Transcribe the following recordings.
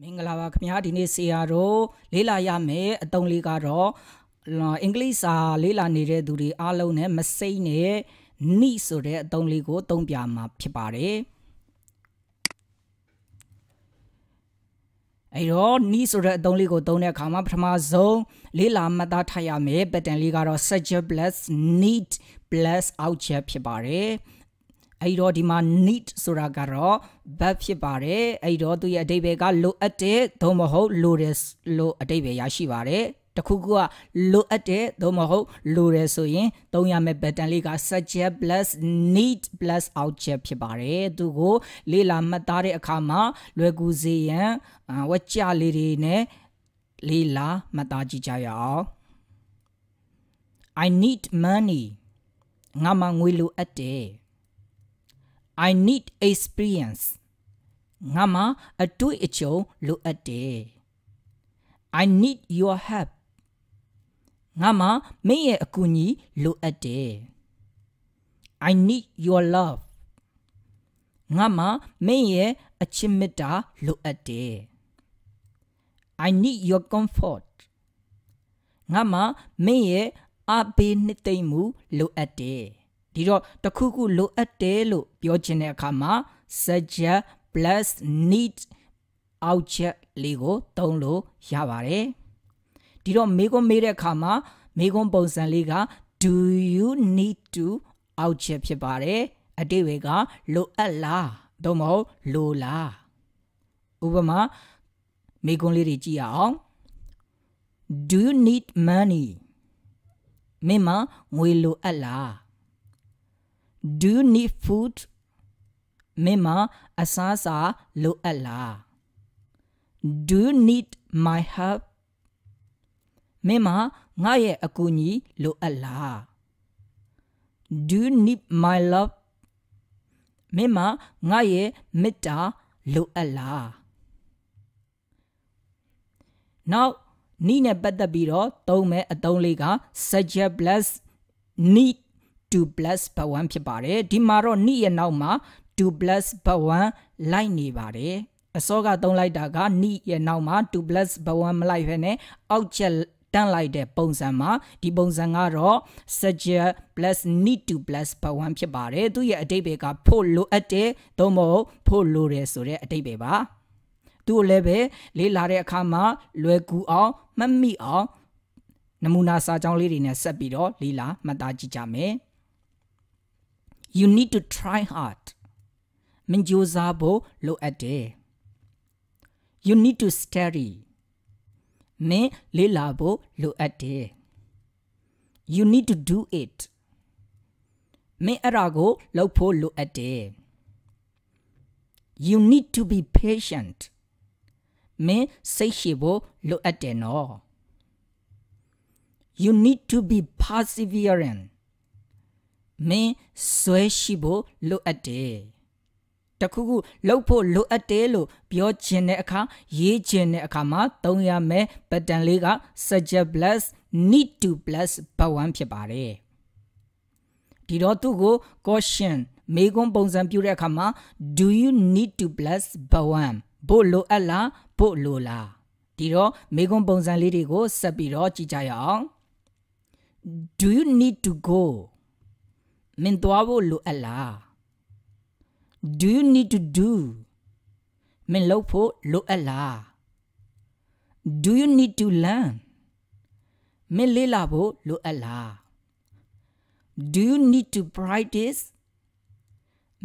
မင်္ဂလာပါခင်ဗျာဒီနေ့ဆရာတို့လေးလာရမယ်အတုံးလေးကတော့အင်္ဂလိပ်စာ လေးလာနေတဲ့သူတွေအားလုံးနဲ့မစိမ့်နဲ့နိဆိုတဲ့အတုံးလေးကို သုံးပြမှာဖြစ်ပါတယ်အဲ့တော့နီးဆိုတဲ့အသုံးလေးကိုသုံးတဲ့အခါမှာပထမဆုံးလေးလာမှတ်သားထားရမယ် pattern လေးကတော့ subject plus need plus object ဖြစ်ပါတယ်အဲဒီတော့ဒီမှာ need ဆိုတာကတော့ verb ဖြစ်ပါတယ်အဲဒီတော့သူရဲ့အဓိပ္ပာယ်ကလိုအပ်တဲ့သို့မဟုတ်လိုတယ်လို့အဓိပ္ပာယ်ရရှိပါတယ်တခုခုကလိုအပ်တယ်သို့မဟုတ်လိုတယ်ဆိုရင်သုံးရမယ့် button လေးက suggest plus need plus object ဖြစ်ပါတယ်သူကို လေ့လာမှတ်သားတဲ့အခါမှာလွယ်ကူစေရန်ဝက်ကြလေးတွေနဲ့လေ့လာမှတ်သားကြည့်ကြရအောင် I need money ငါမှငွေလိုအပ်တယ် I need experience ငါမှာအတွေ့အကြုံလိုအပ်တယ် I need your help ငါမှာမင်းရဲ့အကူအညီလိုအပ်တယ် I need your love ငါမှာမင်းရဲ့အချစ်မေတ္တာလိုအပ်တယ် I need your comfort ငါမှာမင်းရဲ့အဘေးနှစ်သိမ့်မှုလိုအပ်တယ်ဒီတော့တခုခုလိုအပ်တယ်လို့ပြောခြင်းတဲ့အခါမှာ suggest plus need object လေးကိုသုံးလို့ရပါတယ်ဒီတော့မေကွန်မေးတဲ့အခါမှာမေကွန်ပုံစံလေးက do you need to object ဖြစ်ပါတယ်အတိဝေကလိုအပ်လားသို့မဟုတ်လိုလားဥပမာမေကွန်လေးတွေကြည့်အောင် do you need money မင်းမငွေလိုအပ်လား do you need food မင်းမအစားစာလိုအပ်လား do you need my help မင်းမငါရဲ့အကူအညီလိုအပ်လား do you need my love မင်းမငါရဲ့မေတ္တာလိုအပ်လား now နီးနဲ့ပတ်သက်ပြီးတော့သုံးမဲ့အသုံးလေးက subject plus need 2 plus ဘဝ1ဖြစ်ပါတယ်ဒီမှာတော့နိရဲ့နောက်မှာ2 plus ဘဝ1လိုက်နေပါတယ်အစောကသုံးလိုက်တာကနိရဲ့နောက်မှာ2 plus ဘဝ1မလိုက်ဖ ೇನೆ အောက်ချက်တန့်လိုက်တဲ့ပုံစံမှာဒီပုံစံကတော့ suggest plus need to plus ဘဝ1ဖြစ်ပါတယ်သူရဲ့အတိတ်ပဲကဖို့လိုအပ်တယ်သို့မဟုတ်ဖို့လိုတယ်ဆိုတဲ့အတိတ်ပဲပါသူ့ကိုလည်းပဲလေ့လာတဲ့အခါမှာလွယ်ကူအောင်မှတ်မိအောင်နမူနာစာကြောင်းလေးတွေနဲ့ဆက်ပြီးတော့လေ့လာမှတ်သားကြည့်ကြမယ်။ you need to try hard lo ate. you need to study Me lo ate. you need to do it Me arago lo lo po ate. you need to be patient Me lo no. you need to be perseverant မင်းဇွဲရှိဖို့လိုအပ်တယ်တခုခုလှုပ်ဖို့လိုအပ်တယ်လို့ပြောခြင်းတဲ့အခါရေးခြင်းတဲ့အခါမှာသုံးရမယ့်ပတန်လေးက suggest plus need to plus ဘဝံဖြစ်ပါတယ်ဒီတော့သူကို caution မေကွန်းပုံစံပြုတဲ့အခါမှာ do you need to plus ဘဝံဘို့လိုအပ်လားဘို့လိုလားဒီတော့မေကွန်းပုံစံလေးတွေကိုဆက်ပြီးတော့ကြည့်ကြရအောင် do you need to go မင်းသွားဖို့လိုအပ်လား Do you need to do မင်းလုပ်ဖို့လိုအပ်လား Do you need to learn မင်းလေ့လာဖို့လိုအပ်လား Do you need to practice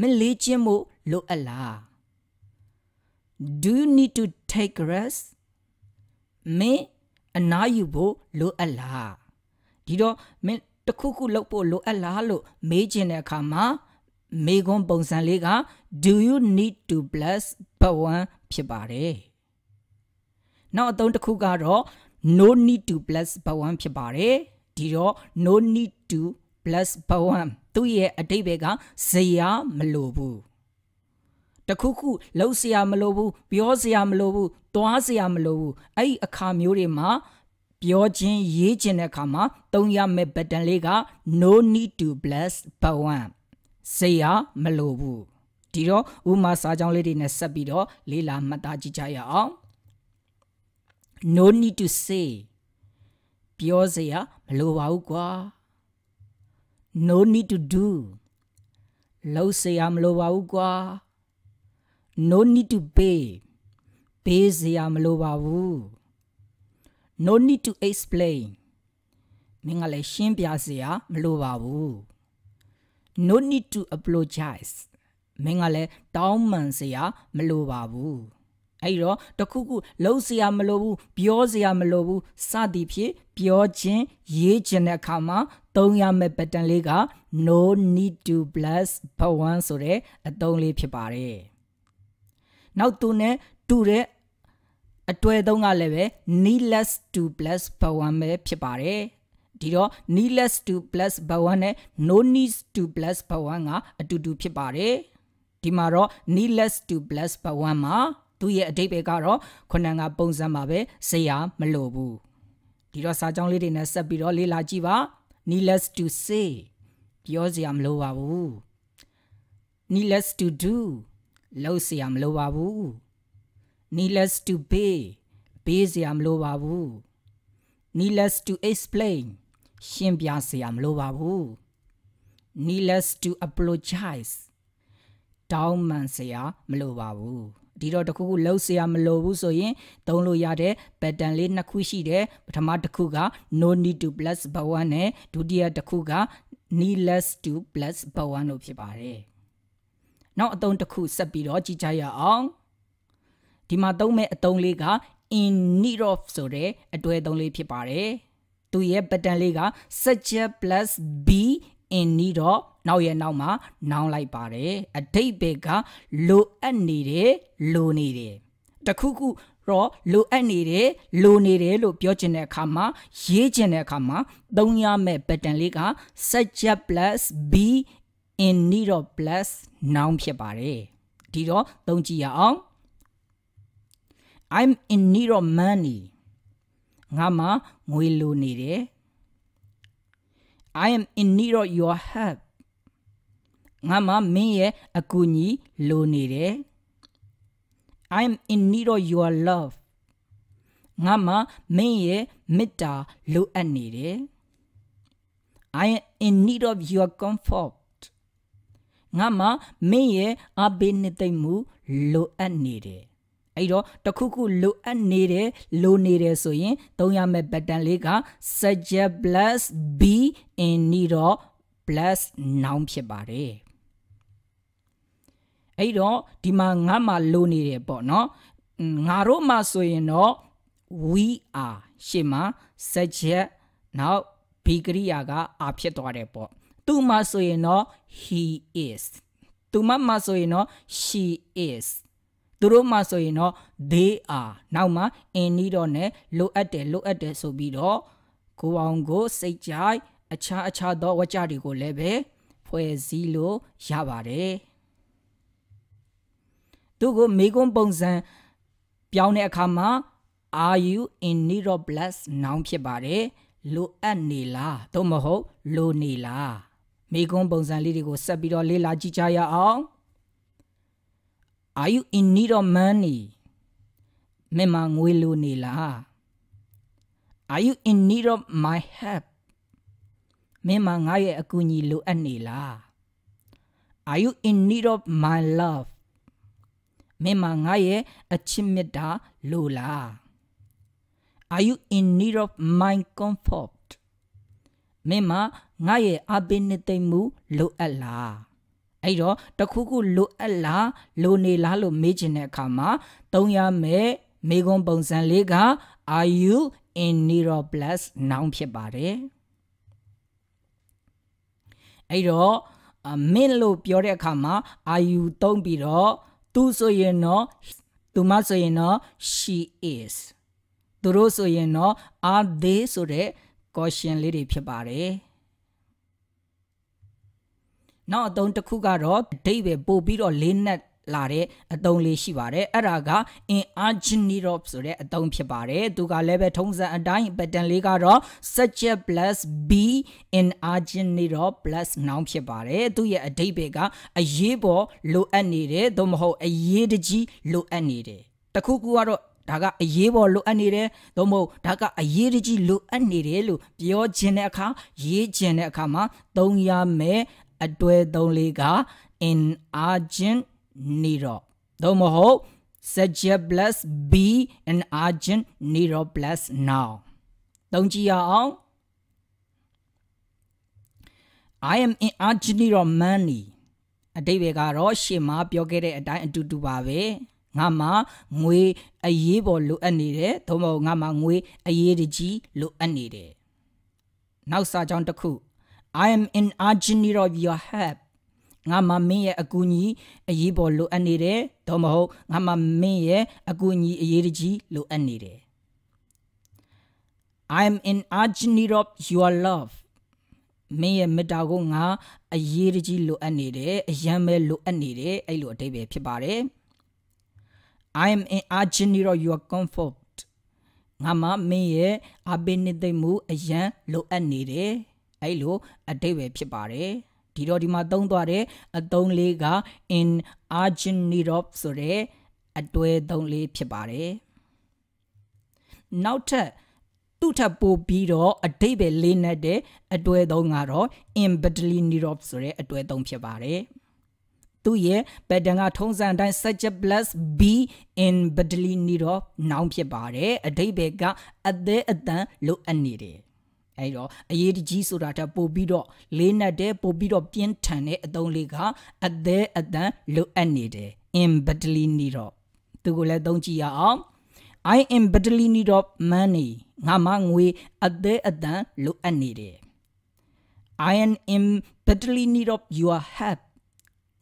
မင်းလေ့ကျင့်ဖို့လိုအပ်လား Do you need to take rest မင်းအနားယူဖို့လိုအပ်လားဒီတော့မင်းတခုခုလုပ်ဖို့လိုအပ်လားလို့မေးချင်တဲ့အခါမှာမေခွန်းပုံစံလေးက do you need to bless ဘဝံဖြစ်ပါတယ်။နောက်အသုံးတစ်ခုကတော့ no need to bless ဘဝံဖြစ်ပါတယ်။ဒီတော့ no need to bless ဘဝံသူ့ရဲ့အတိတ်ဘက်ကဇရာမလိုဘူး။တခုခုလှုပ်เสียမလိုဘူးပြောเสียမလိုဘူးသွားเสียမလိုဘူးအဲ့ဒီအခါမျိုးတွေမှာပြောခြင်းရေးခြင်းတဲ့အခါမှာသုံးရမယ့် button လေးက no need to bless but one စေရမလိုဘူးဒီတော့ဥမာစာကြောင်းလေးတွေနဲ့ဆက်ပြီးတော့လေ့လာမှတ်သားကြည့်ကြရအောင် no need to say ပြောစရာမလိုပါဘူးကွာ no need to do လုပ်စရာမလိုပါဘူးကွာ no need to pay ပေးစရာမလိုပါဘူး no need to explain မင်းကလည်းရှင်းပြစရာ မလိုပါဘူး no need to apologize မင်းကလည်းတောင်းပန်စရာ မလိုပါဘူးအဲ့တော့တခုခုလှုပ်စရာ မလိုဘူးပြောစရာမလိုဘူးစသည်ဖြင့်ပြောခြင်း ရေးခြင်းတဲ့အခါမှာသုံးရမယ့်ပတန်လေးက no need to plus but one ဆိုတဲ့အသုံးလေးဖြစ်ပါတယ်နောက်သူနဲ့တူတဲ့အတွေ့သုံးကလည်းပဲ needless to plus ဘဝံပဲဖြစ်ပါတယ်ဒီတော့ needless to plus ဘဝံနဲ့ no needs to plus ဘဝံကအတူတူဖြစ်ပါတယ်ဒီမှာတော့ needless to plus ဘဝံမှာသူ့ရဲ့အဓိပ္ပာယ်ကတော့ခဏကပုံစံမှာပဲဇရာမလိုဘူးဒီတော့စာကြောင်းလေးတွေနဲ့ဆက်ပြီးတော့လေ့လာကြည့်ပါ needless to say ပြောစရာမလိုပါဘူး needless to do လုပ်စရာမလိုပါဘူး needless to be ဘေးစရာမလိုပါဘူး needless to explain ရှင်းပြစရာ မလိုပါဘူး needless to apologize တောင်းပန်စရာမလိုပါဘူးဒီတော့တခုခုလှုပ်စရာမလိုဘူးဆိုရင်သုံးလို့ရတဲ့ pattern လေးနှစ်ခုရှိတယ်ပထမတစ်ခုက no need to plus ဘဝနဲ့ဒုတိယတစ်ခုက needless to plus ဘဝလို့ဖြစ်ပါတယ်နောက်အသုံးတစ်ခုဆက်ပြီးတော့ကြည့်ကြရအောင်ဒီမှာသုံးမဲ့အသုံးလေးက in need of ဆိုတဲ့အတွေ့အသုံးလေးဖြစ်ပါတယ်သူရဲ့ pattern လေးက subject plus be in need of နောက်ရဲ့နောက်မှာနောင်လိုက်ပါတယ်အတိတ်ဘက်ကလိုအပ်နေတယ်လိုနေတယ်တခုခုတော့လိုအပ်နေတယ်လိုနေတယ်လို့ပြောချင်တဲ့အခါမှာ ရေးချင်တဲ့အခါမှာ သုံးရမယ့် pattern လေးက subject plus be in need of plus noun ဖြစ်ပါတယ်ဒီတော့သုံးကြည့်ရအောင် I'm in need of money ငါမှာငွေလိုနေတယ် I am in need of your help ငါမှာမင်းရဲ့အကူအညီလိုနေတယ် I am in need of your love ငါမှာမင်းရဲ့မေတ္တာလိုအပ်နေတယ် I am in need of your comfort ငါမှာမင်းရဲ့အဘိနိသိမ်မှုလိုအပ်နေတယ်အဲ့တော့တခုခုလိုအပ်နေတယ်လိုနေတယ်ဆိုရင်သုံးရမယ့် button လေးက suggest plus b in need of plus noun ဖြစ်ပါတယ်အဲ့တော့ဒီမှာငါမှလိုနေတယ်ပေါ့နော်ငါတို့မှဆိုရင်တော့ we are ရှေ့မှာ suggest နောက်ဘီကရိယာက are ဖြစ်သွားတယ်ပေါ့သူမှဆိုရင်တော့ he is သူမမှဆိုရင်တော့ she is သူတို့မှဆိုရင်တော့ they are နောက်မှာ in need တော့ ਨੇ လိုအပ်တယ်လိုအပ်တယ်ဆိုပြီးတော့ကိုအောင်ကိုစိတ်ကြိုက်အခြားအခြားသောဝါကျတွေကိုလည်းပဲဖွဲ့စည်းလို့ရပါတယ်သူကိုမိကုံးပုံစံပြောင်းတဲ့အခါမှာ are you in need of bless now ဖြစ်ပါတယ်လိုအပ်နေလားသို့မဟုတ်လိုနေလားမိကုံးပုံစံလေးတွေကိုဆက်ပြီးတော့လေ့လာကြည့်ကြရအောင် Are you in need of money? nila. Are you in need of my help? မြန်မာငါရဲ့အကူအညီလိုအပ်နေလား Are you in need of my love? မြန်မာငါရဲ့အချစ်မေတ္တာလိုလား Are you in need of my comfort? မြန်မာငါရဲ့အဘိနိသိမ်မှုလိုအပ်လားအဲ့တော့တခုခုလိုအပ်လားလိုနေလားလို့မေးချင်တဲ့အခါမှာသုံးရမယ်မေကွန်ပုံစံလေးက are you in need of plus noun ဖြစ်ပါတယ်အဲ့တော့မင်းလို့ပြောတဲ့အခါမှာ are you သုံးပြီးတော့သူဆိုရင်တော့သူမဆိုရင်တော့ she is သူတို့ဆိုရင်တော့ are they ဆိုတဲ့ question လေးတွေဖြစ်ပါတယ်နောက်အသုံးတစ်ခုကတော့ဒိဗေပို့ပြီးတော့လေးနက်လာတဲ့အသုံးလေးရှိပါတယ်အဲ့ဒါက in arginirop ဆိုတဲ့အသုံးဖြစ်ပါတယ်သူကလည်းပဲထုံးစံအတိုင်း pattern လေးကတော့ subject plus b in arginirop plus noun ဖြစ်ပါတယ်သူရဲ့အဓိပ္ပာယ်ကအရေးပေါ်လိုအပ်နေတယ်သို့မဟုတ်အရေးတကြီးလိုအပ်နေတယ်တခုခုကတော့ဒါကအရေးပေါ်လိုအပ်နေတယ်သို့မဟုတ်ဒါကအရေးတကြီးလိုအပ်နေတယ်လို့ပြောခြင်းတဲ့အခါရေးခြင်းတဲ့အခါမှာသုံးရမယ်အတွဲသုံးလေးက in argent nero သို့မဟုတ် subject plus be an argent nero plus now သုံးကြည့်အောင် I am in argent nero money အတိတ်ပဲကတော့ရှေ့မှာပြောခဲ့တဲ့အတိုင်းအတူတူပါပဲငါမှာငွေအရေးပေါ်လိုအပ်နေတယ်သို့မဟုတ်ငါမှာငွ e အရေးတကြီးလိုအပ်နေတယ်နောက်စာကြောင်းတစ်ခု I am an engineer of your help ငါမမင်းရဲ့အကူအညီအရေးပေါ်လိုအပ်နေတယ်တော့မဟုတ်ငါမမင်းရဲ့အကူအညီအရေးတကြီးလိုအပ်နေတယ် I am an engineer of your love မင်းရဲ့မေတ္တာကိုငါအရေးတကြီးလိုအပ်နေတယ်အယံပဲလိုအပ်နေတယ်အဲ့လိုအတိတ်ပဲဖြစ်ပါတယ် I am an engineer of your comfort ငါမမင်းရဲ့အဘိနိသိမ်မှုအယံလိုအပ်နေတယ်အဲ့လိုအတိတ်ပဲဖြစ်ပါတယ်ဒီတော့ဒီမှာသုံးသွားတဲ့အသုံးလေးက in urgent need of ဆိုတဲ့အတွဲသုံးလေးဖြစ်ပါတယ်နောက်ထပ်သူ့ထပ်ပို့ပြီးတော့အတိတ်ပဲလေးနဲ့တဲ့အတွဲသုံးကတော့ in badly need of ဆိုတဲ့အတွဲသုံးဖြစ်ပါတယ်သူ့ရဲ့ pattern ကထုံးစံအတိုင်း subject plus b in badly need of noun ဖြစ်ပါတယ်အတိတ်ပဲကအသည်အတန်လိုအပ်နေတယ်အဲဒီတော့အရေးတကြီးဆိုတာထပ်ပို့ပြီးတော့လေးနက်တဲ့ပို့ပြီးတော့ပြင်းထန်တဲ့အသုံးလေးကအသေးအတန်လိုအပ်နေတယ် in badly need တော့သူကိုလည်းသုံးကြည့်ရအောင် I am badly need of money ငါမငွေအသေးအတန်လိုအပ်နေတယ် I am in badly need of your help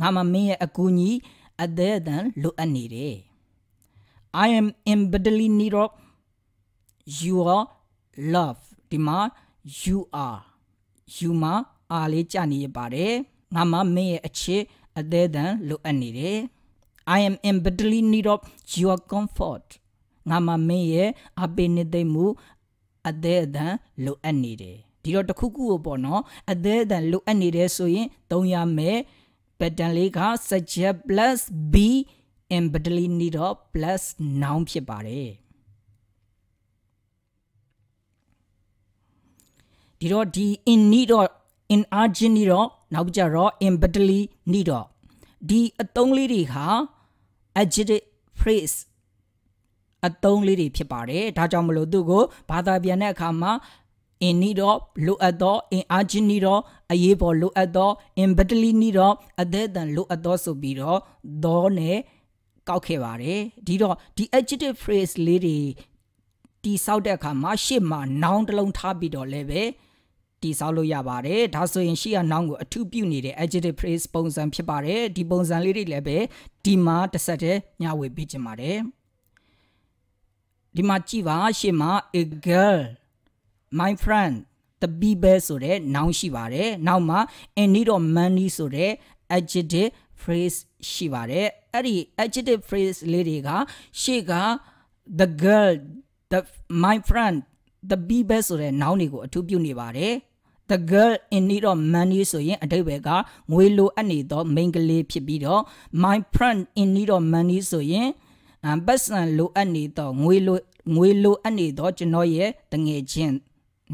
ငါမမင်းရဲ့အကူအညီအသေးအတန်လိုအပ်နေတယ် I am in badly need of your love ဒီမှာ you are you မှာ are လေးကြာနေပါတယ်ငါမှာမင်းရဲ့အချစ်အသေးတန်လိုအပ်နေတယ် I am in badly need of your comfort ငါမှာမင်းရဲ့အပင်နေသိမ့်မှုအသေးအတန်လိုအပ်နေတယ်ဒီတော့တခုခုကိုပေါ့နော် အသေးအတန်လိုအပ်နေတယ်ဆိုရင်သုံးရမယ် pattern လေးက suggest plus be in badly need of plus noun ဖြစ်ပါတယ်ဒီတော့ဒီ in need တော့ in urgent နေတော့နောက်ကြတော့ in badly နေတော့ဒီအသုံးလေးတွေဟာ adjective phrase အသုံးလေးတွေဖြစ်ပါတယ်ဒါကြောင့်မလို့သူ့ကိုဘာသာပြန်တဲ့အခါမှာ in need of လိုအပ်သော in urgent need of အရေးပေါ်လိုအပ်သော in badly need of အသက်တန်လိုအပ်သောဆိုပြီးတော့ though နဲ့ကောက်ခဲ့ပါတယ်ဒီတော့ဒီ adjective phrase လေးတွေတီဆောက်တဲ့အခါမှာရှေ့မှာနောင်တစ်လုံးထားပြီးတော့လည်းပဲတီဆောက်လို့ရပါတယ်ဒါဆိုရင်ရှေ့ကနောင်ကိုအထူးပြုနေတဲ့ adjective phrase ပုံစံဖြစ်ပါတယ်ဒီပုံစံလေးတွေလည်းပဲဒီမှာတစ်ဆက်တည်းညဝေပေးခြင်းပါတယ်ဒီမှာကြည့်ပါရှေ့မှာ a girl my friend the beaver ဆိုတဲ့နောင်ရှိပါတယ်နောက်မှာ in need of money ဆိုတဲ့ adjective phrase ရှိပါတယ်အဲ့ဒီ adjective phrase လေးတွေက ရှေ့က the girl the my friend the be best ဆိုတဲ့နောင်တွေကိုအထူးပြုနေပါတယ် the girl in need of money ဆိုရင်အဓိပ္ပာယ်ကငွေလိုအပ်နေသော မိန်းကလေးဖြစ်ပြီးတော့ my friend in need of money ဆိုရင်ပတ်စံလိုအပ်နေသောငွေလိုငွေလိုအပ်နေသော ကျွန်တော်ရဲ့တငယ်ချင်း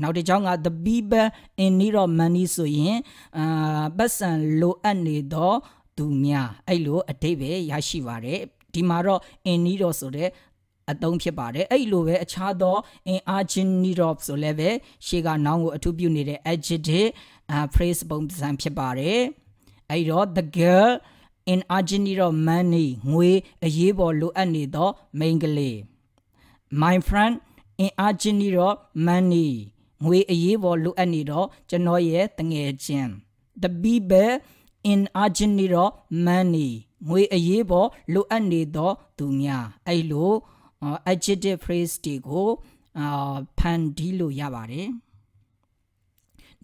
နောက်တစ်ကြောင်းက the people in need of money ဆိုရင်အာပတ်စံလိုအပ်နေသော သူများအဲ့လိုအဓိပ္ပာယ်ရရှိပါတယ်ဒီမှာတော့ in need of ဆိုတဲ့အသုံးဖြစ်ပါတယ်အဲ့လိုပဲအခြားသော in arginirop ဆိုလည်းပဲရှေ့ကနောင်ကိုအထူးပြုနေတဲ့ adjective phrase ပုံစံဖြစ်ပါတယ်အဲ့တော့ the girl in arginirop money ငွေ အရေးပေါ်လိုအပ်နေသောမိန်းကလေး my friend in arginirop money ငွေအရေးပေါ်လိုအပ်နေတော့ကျွန်တော်ရဲ့တငယ်ချင်း the beaver in arginirop money ငွေအရေးပေါ်လိုအပ်နေသော သူများအဲ့လို adjective phrase တွေကိုဖန်တီးလို့ရပါတယ်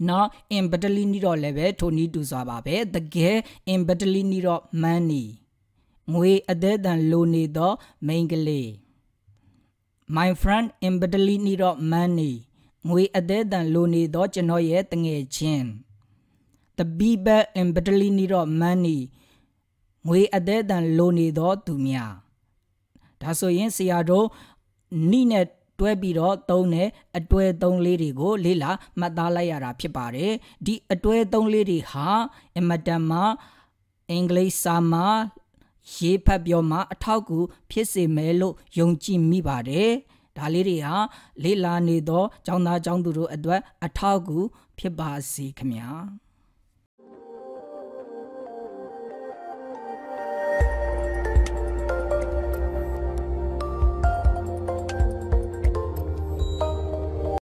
နော် in badly နေတော့လည်းပဲထိုနည်းတူစွာပါပဲတကယ် in badly နေတော့ money ငွေအသေးတန်လိုနေတော့မိန်ကလေး my friend in badly နေတော့ money ငွေအသေးတန်လိုနေတော့ကျွန်တော်ရဲ့တငယ်ချင်း the people in badly နေတော့ money ငွေအသေးတန်လိုနေတော့သူများဒါဆိုရင်ဆရာတို့နိနဲ့တွဲပြီးတော့သုံးတဲ့အတွဲသုံးလေးတွေကို လေ့လာမှတ်သားလိုက်ရတာဖြစ်ပါတယ်ဒီအတွဲသုံးလေးတွေဟာ အမတန်မှအင်္ဂလိပ်စာမှာရေးဖတ်ပြောမှာ အထောက်ကူဖြစ်စေမယ်လို့ယုံကြည်မိပါတယ်ဒါလေးတွေဟာလေ့လာနေသောကျောင်းသားကျောင်းသူတို့အတွက်အထောက်ကူဖြစ်ပါစေခင်ဗျာ